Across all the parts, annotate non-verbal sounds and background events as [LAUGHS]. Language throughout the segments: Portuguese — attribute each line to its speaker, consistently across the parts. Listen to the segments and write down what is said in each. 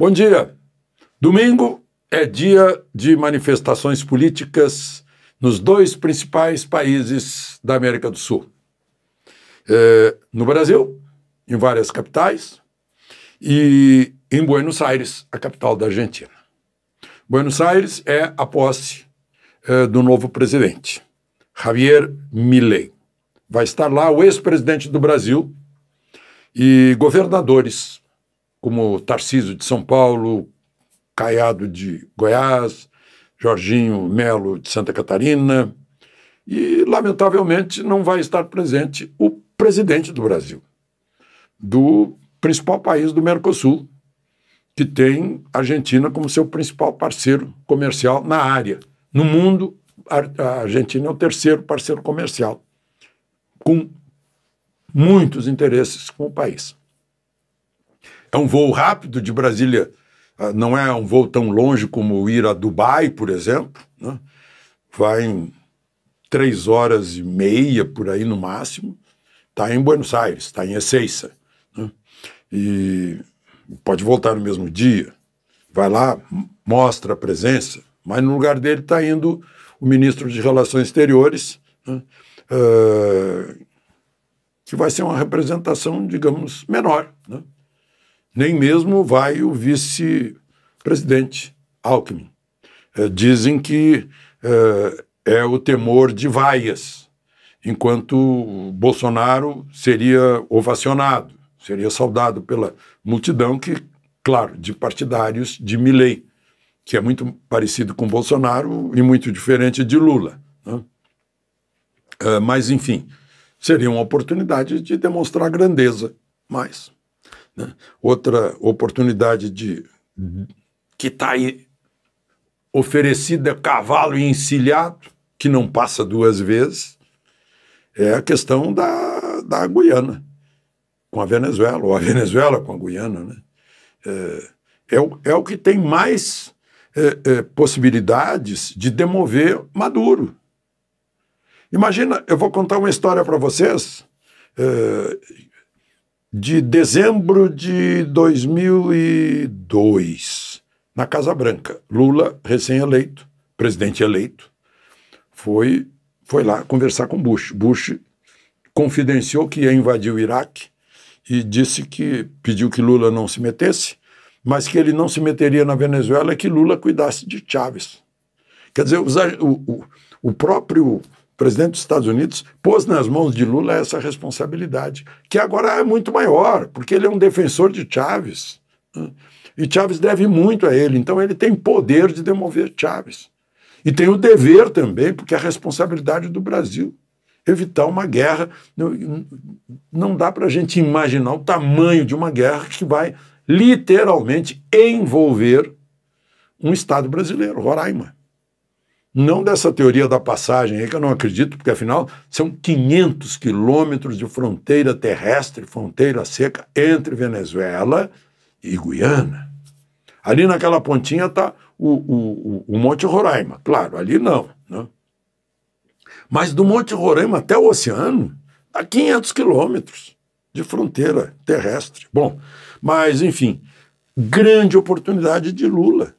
Speaker 1: Bom dia. Domingo é dia de manifestações políticas nos dois principais países da América do Sul. É, no Brasil, em várias capitais, e em Buenos Aires, a capital da Argentina. Buenos Aires é a posse é, do novo presidente, Javier Milei. Vai estar lá o ex-presidente do Brasil e governadores como Tarciso de São Paulo, Caiado de Goiás, Jorginho Melo de Santa Catarina, e, lamentavelmente, não vai estar presente o presidente do Brasil, do principal país do Mercosul, que tem a Argentina como seu principal parceiro comercial na área. No mundo, a Argentina é o terceiro parceiro comercial, com muitos interesses com o país. É um voo rápido de Brasília, ah, não é um voo tão longe como ir a Dubai, por exemplo. Né? Vai em três horas e meia, por aí no máximo. Está em Buenos Aires, está em Ezeiza. Né? E pode voltar no mesmo dia. Vai lá, mostra a presença. Mas no lugar dele está indo o ministro de Relações Exteriores, né? uh, que vai ser uma representação, digamos, menor. Né? nem mesmo vai o vice-presidente Alckmin. É, dizem que é, é o temor de vaias, enquanto Bolsonaro seria ovacionado, seria saudado pela multidão que, claro, de partidários de Milley, que é muito parecido com Bolsonaro e muito diferente de Lula. Né? É, mas, enfim, seria uma oportunidade de demonstrar grandeza. mais né? Outra oportunidade de uhum. que está aí oferecida cavalo e encilhado, que não passa duas vezes, é a questão da, da Guiana com a Venezuela, ou a Venezuela com a Guiana. Né? É, é, o, é o que tem mais é, é, possibilidades de demover Maduro. Imagina, eu vou contar uma história para vocês. É, de dezembro de 2002, na Casa Branca. Lula, recém-eleito, presidente eleito, foi, foi lá conversar com Bush. Bush confidenciou que ia invadir o Iraque e disse que pediu que Lula não se metesse, mas que ele não se meteria na Venezuela e que Lula cuidasse de Chávez. Quer dizer, o, o, o próprio presidente dos Estados Unidos pôs nas mãos de Lula essa responsabilidade, que agora é muito maior, porque ele é um defensor de Chávez. Né? E Chávez deve muito a ele, então ele tem poder de demover Chávez. E tem o dever também, porque é a responsabilidade do Brasil evitar uma guerra. Não dá para a gente imaginar o tamanho de uma guerra que vai literalmente envolver um Estado brasileiro, Roraima não dessa teoria da passagem, que eu não acredito, porque afinal são 500 quilômetros de fronteira terrestre, fronteira seca entre Venezuela e Guiana. Ali naquela pontinha está o, o, o, Monte Roraima, claro, ali não. Né? Mas do Monte Roraima até o oceano, há 500 quilômetros de fronteira terrestre. Bom, mas enfim, grande oportunidade de Lula.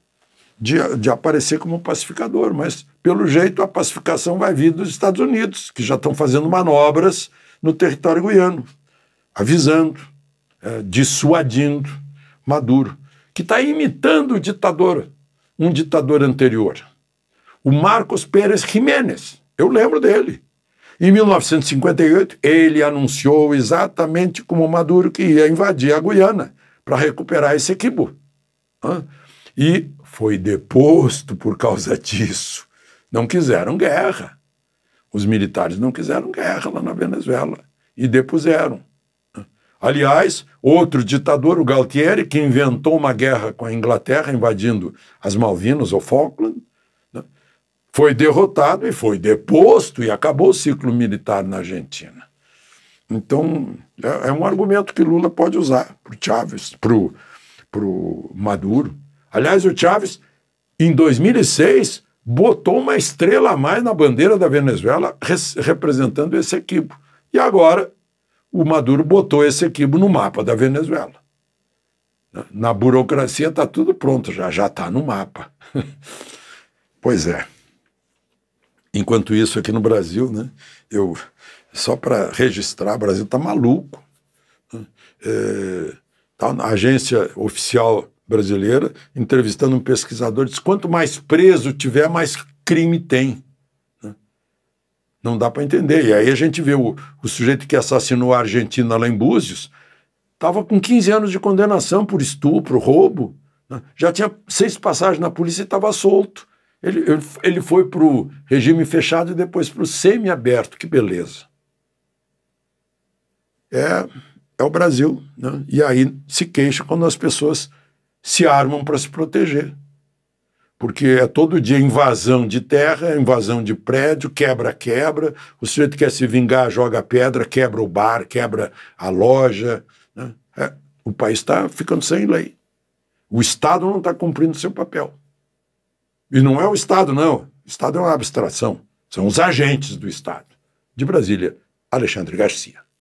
Speaker 1: De, de, aparecer como pacificador, mas pelo jeito, a pacificação vai vir dos Estados Unidos, que já estão fazendo manobras no território guiano, avisando, é, dissuadindo Maduro, que está imitando o ditador, um ditador anterior, o Marcos Pérez Jiménez. Eu lembro dele. Em 1958, ele anunciou exatamente como Maduro que ia invadir a Guiana para recuperar esse equibo. E foi deposto por causa disso não quiseram guerra. Os militares não quiseram guerra lá na Venezuela e depuseram. Aliás, outro ditador, o Galtieri, que inventou uma guerra com a Inglaterra, invadindo as Malvinas ou Falkland, né, foi derrotado e foi deposto e acabou o ciclo militar na Argentina. Então, é, é um argumento que Lula pode usar para o Chávez, para o Maduro. Aliás, o Chávez, em 2006, botou uma estrela a mais na bandeira da Venezuela representando esse equipo. E agora o Maduro botou esse equipo no mapa da Venezuela. Na burocracia está tudo pronto, já já está no mapa. [LAUGHS] pois é. Enquanto isso, aqui no Brasil, né, eu, só para registrar, o Brasil está maluco. É, tá na agência oficial brasileira, entrevistando um pesquisador, diz: quanto mais preso tiver, mais crime tem. Né? Não dá para entender. E aí a gente vê o, o sujeito que assassinou a Argentina lá em Búzios, estava com 15 anos de condenação por estupro, roubo, né? já tinha seis passagens na polícia e estava solto. Ele, ele, foi para o regime fechado e depois para o semi-aberto. Que beleza. É, é o Brasil. Né? E aí se queixa quando as pessoas se armam para se proteger. Porque é todo dia invasão de terra, invasão de prédio, quebra-quebra. O sujeito quer se vingar, joga pedra, quebra o bar, quebra a loja. Né? É, o país está ficando sem lei. O Estado não está cumprindo seu papel. E não é o Estado, não. O Estado é uma abstração. São os agentes do Estado. De Brasília, Alexandre Garcia.